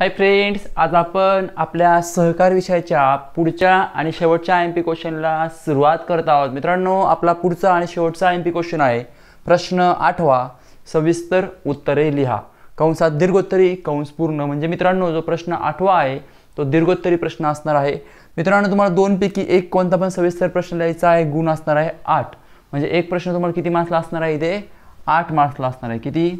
hi friends आज आपण आपल्या सहकार विषयाच्या पुढच्या आणि शेवटच्या आय एम पी क्वेश्चनला सुरुवात करत आहोत मित्रांनो आपला पुढचा आणि शेवटचा आय एम पी क्वेश्चन आहे प्रश्न आठवा सविस्तर उत्तरे लिहा कंसात दीर्घोत्तरी कंस पूर्ण म्हणजे मित्रांनो जो प्रश्न आठवा आहे तो दीर्घोत्तरी प्रश्न असणार आहे मित्रांनो तुम्हाला दोनपैकी एक कोणता पण सविस्तर प्रश्न लिहायचा आहे गुण असणार आहे आठ म्हणजे एक प्रश्न तुम्हाला किती मार्क्सला असणार आहे इथे आठ मार्क्सला असणार आहे किती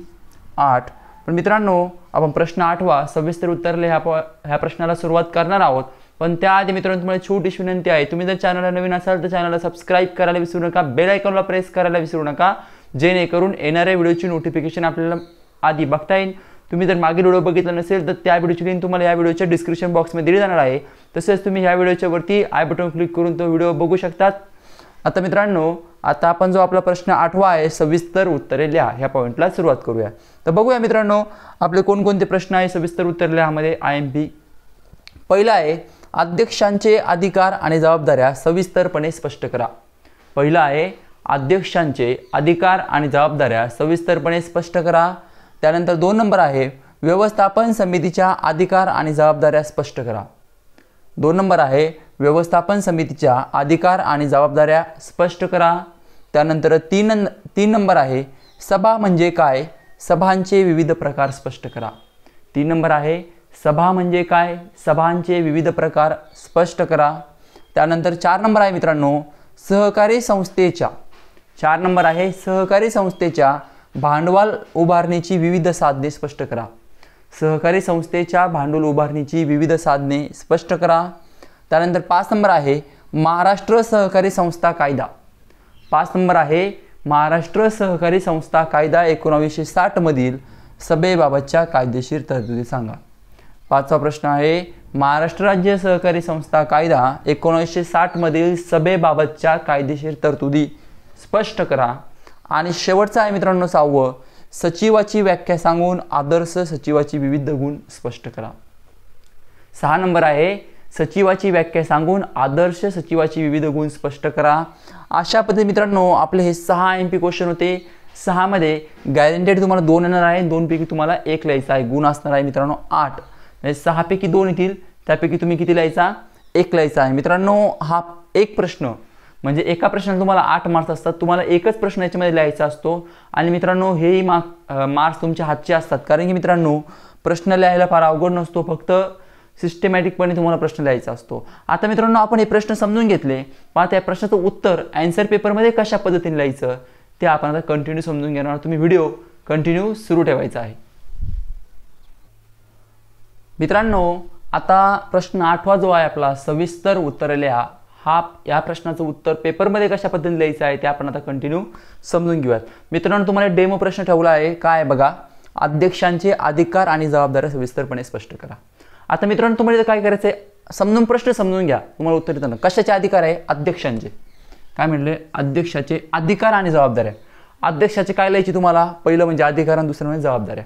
आठ पण मित्रांनो आपण प्रश्न आठवा सविस्तर उत्तरले ह्या ह्या प्रश्नाला सुरुवात करणार आहोत पण त्याआधी मित्रांनो तुम्हाला छोटीशी विनंती आहे तुम्ही जर चॅनलला नवीन असाल तर चॅनलला सबस्क्राईब करायला विसरू नका बेल आयकॉनला प्रेस करायला विसरू नका जेणेकरून येणाऱ्या व्हिडिओची नोटिफिकेशन आपल्याला आधी बघता येईल तुम्ही जर मागील व्हिडिओ बघितला नसेल तर त्या व्हिडिओची लिंक तुम्हाला या व्हिडिओच्या डिस्क्रिप्शन बॉक्समध्ये दिली जाणार आहे तसेच तुम्ही ह्या व्हिडिओच्या वरती आय बटन क्लिक करून तो व्हिडिओ बघू शकतात आता मित्रांनो आता आपण जो आपला प्रश्न आठवा आहे सविस्तर उत्तरे लिहा ह्या पॉईंटला सुरुवात करूया तर बघूया मित्रांनो आपले कोणकोणते प्रश्न आहे सविस्तर उत्तरे लिहामध्ये आय एम पी पहिला आहे अध्यक्षांचे अधिकार आणि जबाबदाऱ्या सविस्तरपणे स्पष्ट करा पहिला आहे अध्यक्षांचे अधिकार आणि जबाबदाऱ्या सविस्तरपणे स्पष्ट करा त्यानंतर दोन नंबर आहे व्यवस्थापन समितीच्या अधिकार आणि जबाबदाऱ्या स्पष्ट करा दोन नंबर आहे व्यवस्थापन समितीच्या अधिकार आणि जबाबदाऱ्या स्पष्ट करा त्यानंतर तीन तीन नंबर आहे सभा म्हणजे काय सभांचे विविध प्रकार स्पष्ट करा तीन नंबर आहे सभा म्हणजे काय सभांचे विविध प्रकार स्पष्ट करा त्यानंतर चार नंबर आहे मित्रांनो सहकारी संस्थेच्या चार नंबर आहे सहकारी संस्थेच्या भांडवल उभारणीची विविध साधने स्पष्ट करा सहकारी संस्थेच्या भांडवल उभारणीची विविध साधने स्पष्ट करा त्यानंतर पाच नंबर आहे महाराष्ट्र सहकारी संस्था कायदा पाच नंबर आहे महाराष्ट्र सहकारी संस्था कायदा एकोणावीसशे साठमधील सभेबाबतच्या कायदेशीर तरतुदी सांगा पाचवा प्रश्न आहे महाराष्ट्र राज्य सहकारी संस्था कायदा एकोणीसशे साठमधील सभेबाबतच्या कायदेशीर तरतुदी स्पष्ट करा आणि शेवटचा आहे मित्रांनो सहावं सचिवाची व्याख्या सांगून आदर्श सचिवाची विविध गुण स्पष्ट करा सहा नंबर आहे सचिवाची व्याख्या सांगून आदर्श सचिवाची विविध गुण स्पष्ट करा अशा पद्धती मित्रांनो आपले हे सहा एम पी क्वेश्चन होते सहामध्ये गॅरंटेड तुम्हाला दोन येणार आहे दोनपैकी तुम्हाला एक लिहायचा आहे गुण असणार आहे मित्रांनो आठ म्हणजे सहापैकी दोन येतील त्यापैकी तुम्ही किती लिहायचा एक लिहायचा आहे मित्रांनो हा एक प्रश्न म्हणजे एका प्रश्नाला तुम्हाला आठ मार्क्स असतात तुम्हाला एकच प्रश्न याच्यामध्ये लिहायचा असतो आणि मित्रांनो हेही मार्क मार्क्स तुमच्या हातचे असतात कारण की मित्रांनो प्रश्न लिहायला फार अवघड नसतो फक्त सिस्टमॅटिकपणे तुम्हाला प्रश्न लिहायचा असतो आता मित्रांनो आपण हे प्रश्न समजून घेतले पण त्या प्रश्नाचं उत्तर अँसर पेपरमध्ये कशा पद्धतीने लिहायचं ते आपण आता कंटिन्यू समजून घेणार तुम्ही व्हिडिओ कंटिन्यू सुरू ठेवायचा आहे मित्रांनो आता प्रश्न आठवा जो आहे आपला सविस्तर उत्तर लिहा हा या प्रश्नाचं उत्तर पेपरमध्ये कशा पद्धतीने लिहायचं आहे ते आपण आता कंटिन्यू समजून घेऊयात मित्रांनो तुम्हाला डेमो प्रश्न ठेवला आहे काय बघा अध्यक्षांचे अधिकार आणि जबाबदाऱ्या सविस्तरपणे स्पष्ट करा आता मित्रांनो तुम्हाला काय करायचं आहे समजून प्रश्न समजून घ्या तुम्हाला उत्तर देताना कशाचे अधिकार आहे अध्यक्षांचे काय म्हणले अध्यक्षाचे अधिकार आणि जबाबदाऱ्या अध्यक्षाचे काय लिहायची तुम्हाला पहिलं म्हणजे अधिकार आणि दुसरं म्हणजे जबाबदाऱ्या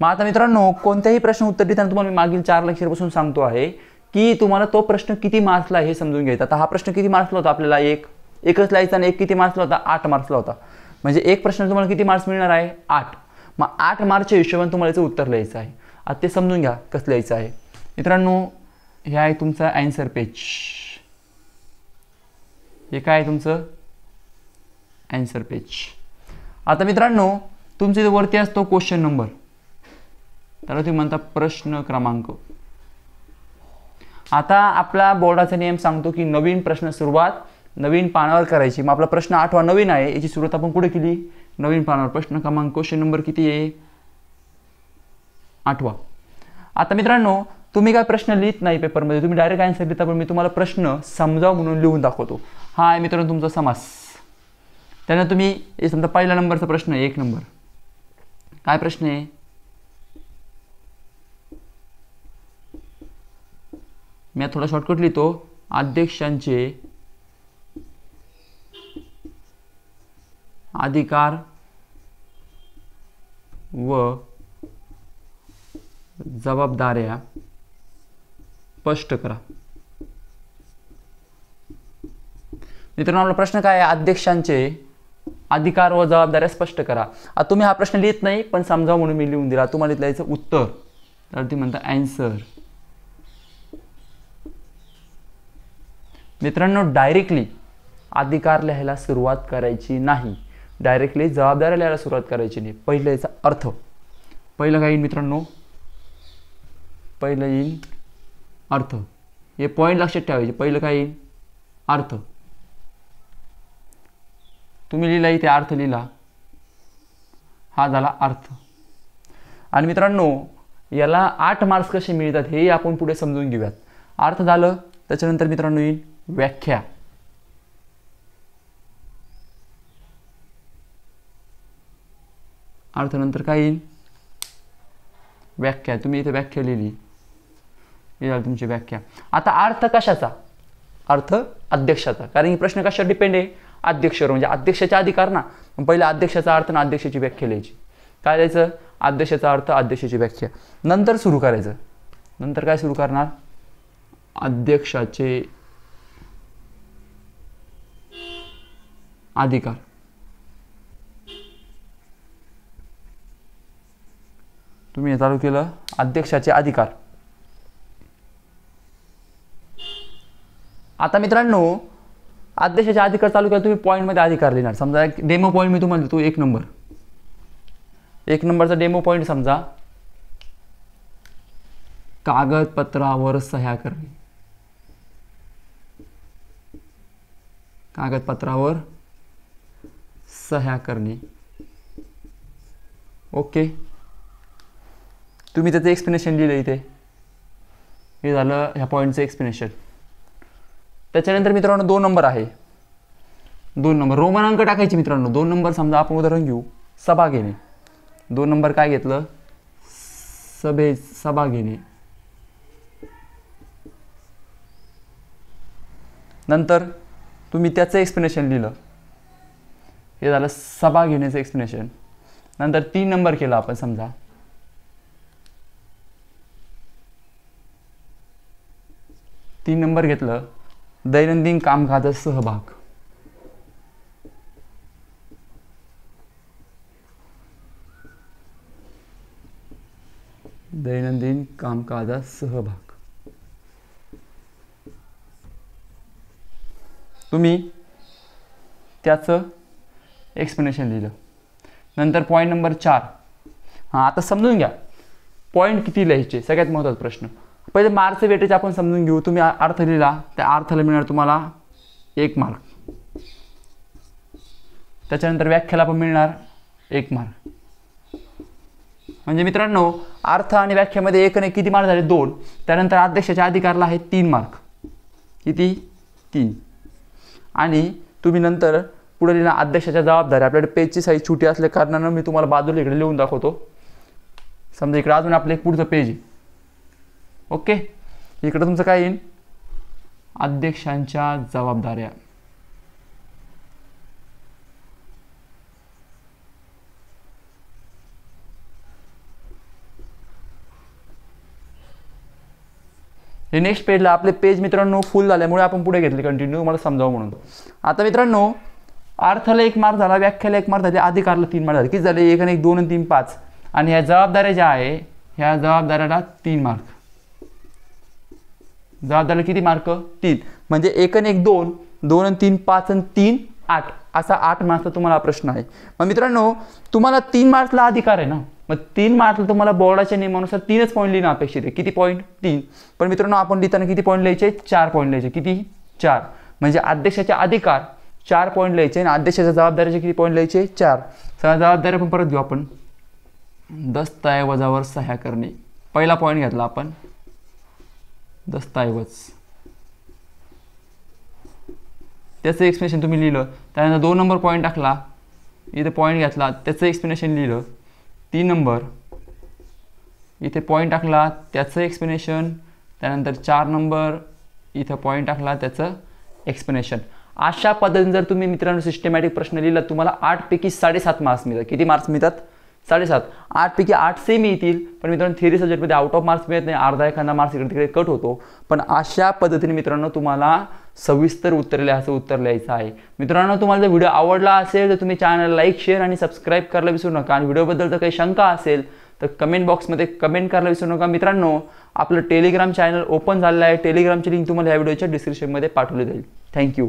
मग आता मित्रांनो कोणत्याही प्रश्न उत्तर देताना तुम्हाला मी मागील चार लक्षापासून सांगतो आहे की तुम्हाला तो प्रश्न किती मार्क्सला हे समजून घ्यायचा आता हा प्रश्न किती मार्क्सला होता आपल्याला एक एकच लिहायचा आणि एक किती मार्क्सला होता आठ मार्क्सला होता म्हणजे एक प्रश्न तुम्हाला किती मार्क्स मिळणार आहे आठ मग आठ मार्चच्या हिशोबाने तुम्हाला याचं उत्तर लिहायचं आहे आता ते समजून घ्या कसं लिहायचं आहे मित्रांनो हे आहे तुमचं अँसर पेज हे काय आहे तुमचं अँसर पेज आता मित्रांनो तुमचे वरती असतो क्वेश्चन नंबर त्याला तुम्ही म्हणता प्रश्न क्रमांक आता आपला बोर्डाचा नियम सांगतो की नवीन प्रश्न सुरुवात नवीन पानावर करायची मग आपला प्रश्न आठवा नवीन आहे याची सुरुवात आपण कुठे केली नवीन पानावर प्रश्न क्रमांक क्वेश्चन नंबर किती आहे आठवा आता मित्रांनो तुम्ही काय प्रश्न लिहित नाही पेपरमध्ये तुम्ही डायरेक्ट आन्सर लिहिता पण मी तुम्हाला प्रश्न समजाव म्हणून लिहून दाखवतो हा आहे मित्रांनो तुमचा समास त्यांना तुम्ही समजा पहिला नंबरचा प्रश्न एक नंबर काय प्रश्न आहे मी थोडा शॉर्टकट लिहितो अध्यक्षांचे अधिकार व जबाबदाऱ्या स्पष्ट करा मित्रांनो आपला प्रश्न काय आहे अध्यक्षांचे अधिकार व जबाबदाऱ्या स्पष्ट करा आता तुम्ही हा प्रश्न लिहित नाही पण समजा म्हणून मी लिहून दिला तुम्हाला लिहायचं उत्तर तर ती म्हणता अँसर मित्रांनो डायरेक्टली अधिकार लिहायला सुरुवात करायची नाही डायरेक्टली जबाबदाऱ्या लिहायला सुरुवात करायची नाही पहिलं याचा अर्थ पहिलं काय मित्रांनो पहिलं येईल अर्थ हे पॉईंट लक्षात ठेवायचे पहिलं काय येईल अर्थ तुम्ही लिहिला इथे अर्थ लिहिला हा झाला अर्थ आणि मित्रांनो याला आठ मार्क्स कसे मिळतात हे आपण पुढे समजून घेऊयात अर्थ झालं त्याच्यानंतर मित्रांनो येईल व्याख्या अर्थानंतर काय येईल व्याख्या तुम्ही इथे व्याख्या लिहिली ही झाली तुमची व्याख्या आता अर्थ कशाचा अर्थ अध्यक्षाचा कारण ही प्रश्न कशावर डिपेंड आहे अध्यक्षावर म्हणजे अध्यक्षाच्या अधिकार ना पहिले अध्यक्षाचा अर्थ ना अध्यक्षाची व्याख्या लिहायची काय लिहायचं अध्यक्षाचा अर्थ अध्यक्षाची व्याख्या नंतर सुरू करायचं नंतर काय सुरू करणार अध्यक्षाचे अधिकार तुम्ही हे चालू केलं अध्यक्षाचे अधिकार आता मित्रांनो आदेशाचे अधिकार चालू केला तुम्ही पॉईंटमध्ये अधिकार लिहिणार समजा एक डेमो पॉईंट मी तुम्हाला देतो एक नंबर एक नंबरचा डेमो पॉईंट समजा कागदपत्रावर सह्या करणे कागदपत्रावर सह्या करणे ओके तुम्ही त्याचं एक्सप्लेनेशन लिहिलं इथे हे झालं ह्या पॉईंटचं एक्सप्लेनेशन त्याच्यानंतर मित्रांनो दोन नंबर आहे दोन नंबर रोमन अंक टाकायचे मित्रांनो दोन नंबर समजा आपण उदाहरण घेऊ सभा घेणे दोन नंबर काय घेतलं सभे सभा घेणे नंतर तुम्ही त्याचं एक्सप्लेनेशन लिहिलं हे झालं सभा घेण्याचं एक्सप्लेनेशन नंतर तीन नंबर केला आपण समजा तीन नंबर घेतलं दैनंदिन कामकाज सहभाग दैनंदिन कामकाजात सहभाग तुम्ही त्याचं एक्सप्लेनेशन लिहिलं नंतर पॉईंट नंबर चार हा आता समजून घ्या पॉईंट किती लिहायचे सगळ्यात महत्वाचा प्रश्न पहिले मार्कचं वेटेज आपण समजून घेऊ तुम्ही अर्थ लिहिला त्या अर्थाला मिळणार तुम्हाला एक मार्क त्याच्यानंतर व्याख्याला पण मिळणार एक मार्क म्हणजे मित्रांनो अर्थ आणि व्याख्यामध्ये एकने किती मार्क झाले दोन त्यानंतर अध्यक्षाच्या अधिकारला आहे तीन मार्क किती तीन आणि तुम्ही नंतर पुढे लिहिला अध्यक्षाच्या जबाबदारी आपल्याकडे पेजची साईज छोटी असल्या कारणानं मी तुम्हाला बाजूला इकडे लिहून दाखवतो समजा इकडे अजून आपलं एक पुढचं पेज आहे ओके इकडं तुमचं काय येईल अध्यक्षांच्या जबाबदाऱ्या हे नेक्स्ट पेजला आपले पेज मित्रांनो फुल झाल्यामुळे आपण पुढे घेतले कंटिन्यू मला समजावं म्हणून आता मित्रांनो अर्थाला एक मार्क झाला व्याख्याला एक मार्क झाली अधिकारला तीन मार्क झाले किती झाले एक आणि एक दोन आणि तीन पाच आणि ह्या जबाबदाऱ्या ज्या आहे ह्या जबाबदाऱ्याला तीन मार्क जबाबदारीला किती मार्क तीन म्हणजे एक आणि एक दोन दोन आणि तीन पाच आणि तीन आठ असा आठ मार्क्सचा तुम्हाला प्रश्न आहे मग मित्रांनो तुम्हाला तीन मार्क्सला अधिकार आहे ना मग तीन मार्क्सला तुम्हाला बोर्डाच्या नियमानुसार तीनच पॉईंट लिहिणं अपेक्षित आहे किती पॉईंट तीन पण मित्रांनो आपण लिहिताना किती पॉईंट लिहायचे चार पॉईंट लिहायचे किती चार म्हणजे अध्यक्षाचे अधिकार चार पॉईंट लिहायचे आणि अध्यक्षाच्या जबाबदारीचे किती पॉईंट लिहायचे चार सगळ्या जबाबदारी पण परत घेऊ आपण दस्तऐवजावर सह्या करणे पहिला पॉईंट घेतला आपण दस्ताऐवज त्याचं एक्सप्लेनेशन तुम्ही लिहिलं त्यानंतर दोन नंबर पॉईंट टाकला इथे पॉईंट घेतला त्याचं एक्सप्लेनेशन लिहिलं तीन नंबर इथे पॉईंट टाकला त्याचं एक्सप्लेनेशन त्यानंतर चार नंबर इथं पॉईंट टाकला त्याचं एक्सप्लेनेशन अशा पद्धतीने जर तुम्ही मित्रांनो सिस्टमॅटिक प्रश्न लिहिला तुम्हाला आठपैकी साडेसात मार्क्स मिळतात किती मार्क्स मिळतात साडेसात आठपैकी आठ सेम येतील पण मित्रांनो थेरी सब्जेक्टमध्ये आउट ऑफ मार्क्स मिळत नाही अर्धा एखादा मार्क्स इकडे तिकडे कट होतो पण अशा पद्धतीने मित्रांनो तुम्हाला सविस्तर उत्तर लिहायचं उत्तर लिहायचं आहे मित्रांनो तुम्हाला जर व्हिडिओ आवडला असेल तर तुम्ही चॅनल लाईक शेअर आणि सबस्क्राईब करायला विसरू नका आणि व्हिडिओबद्दल जर काही शंका असेल तर कमेंट बॉक्समध्ये कमेंट करायला विसरू नका मित्रांनो आपलं टेलिग्राम चॅनल ओपन झालेलं आहे टेलिग्रामची लिंक तुम्हाला या व्हिडिओच्या डिस्क्रिप्शनमध्ये पाठवली जाईल थँक्यू